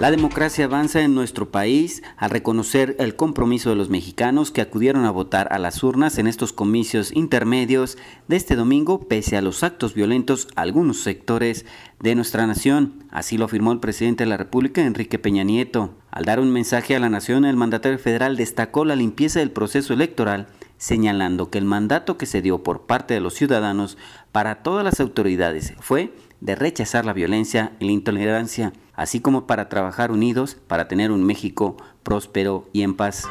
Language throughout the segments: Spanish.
La democracia avanza en nuestro país al reconocer el compromiso de los mexicanos que acudieron a votar a las urnas en estos comicios intermedios de este domingo, pese a los actos violentos algunos sectores de nuestra nación. Así lo afirmó el presidente de la República, Enrique Peña Nieto. Al dar un mensaje a la nación, el mandatario federal destacó la limpieza del proceso electoral señalando que el mandato que se dio por parte de los ciudadanos para todas las autoridades fue de rechazar la violencia y la intolerancia así como para trabajar unidos para tener un México próspero y en paz.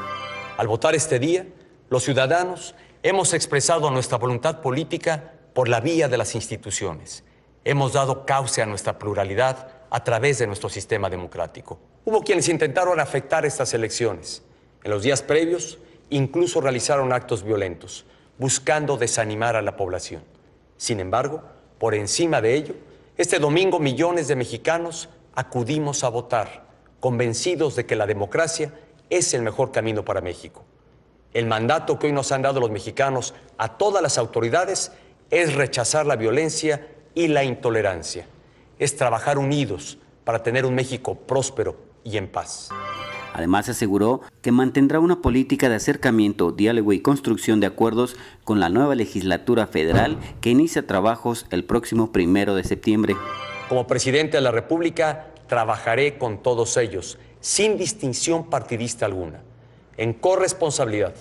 Al votar este día, los ciudadanos hemos expresado nuestra voluntad política por la vía de las instituciones. Hemos dado cauce a nuestra pluralidad a través de nuestro sistema democrático. Hubo quienes intentaron afectar estas elecciones. En los días previos, incluso realizaron actos violentos, buscando desanimar a la población. Sin embargo, por encima de ello, este domingo millones de mexicanos acudimos a votar, convencidos de que la democracia es el mejor camino para México. El mandato que hoy nos han dado los mexicanos a todas las autoridades es rechazar la violencia y la intolerancia. Es trabajar unidos para tener un México próspero y en paz. Además aseguró que mantendrá una política de acercamiento, diálogo y construcción de acuerdos con la nueva legislatura federal que inicia trabajos el próximo primero de septiembre. Como presidente de la República, trabajaré con todos ellos, sin distinción partidista alguna. En corresponsabilidad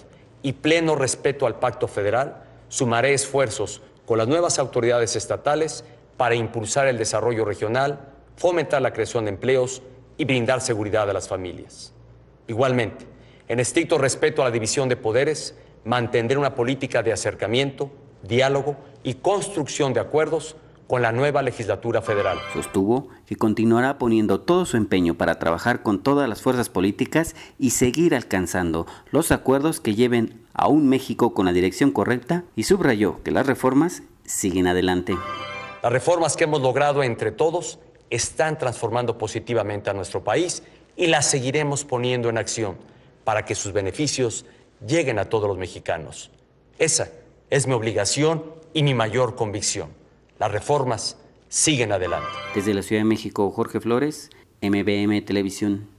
y pleno respeto al pacto federal, sumaré esfuerzos con las nuevas autoridades estatales para impulsar el desarrollo regional, fomentar la creación de empleos y brindar seguridad a las familias. Igualmente, en estricto respeto a la división de poderes, mantendré una política de acercamiento, diálogo y construcción de acuerdos con la nueva legislatura federal. Sostuvo que continuará poniendo todo su empeño para trabajar con todas las fuerzas políticas y seguir alcanzando los acuerdos que lleven a un México con la dirección correcta y subrayó que las reformas siguen adelante. Las reformas que hemos logrado entre todos están transformando positivamente a nuestro país y las seguiremos poniendo en acción para que sus beneficios lleguen a todos los mexicanos. Esa es mi obligación y mi mayor convicción. Las reformas siguen adelante. Desde la Ciudad de México, Jorge Flores, MBM Televisión.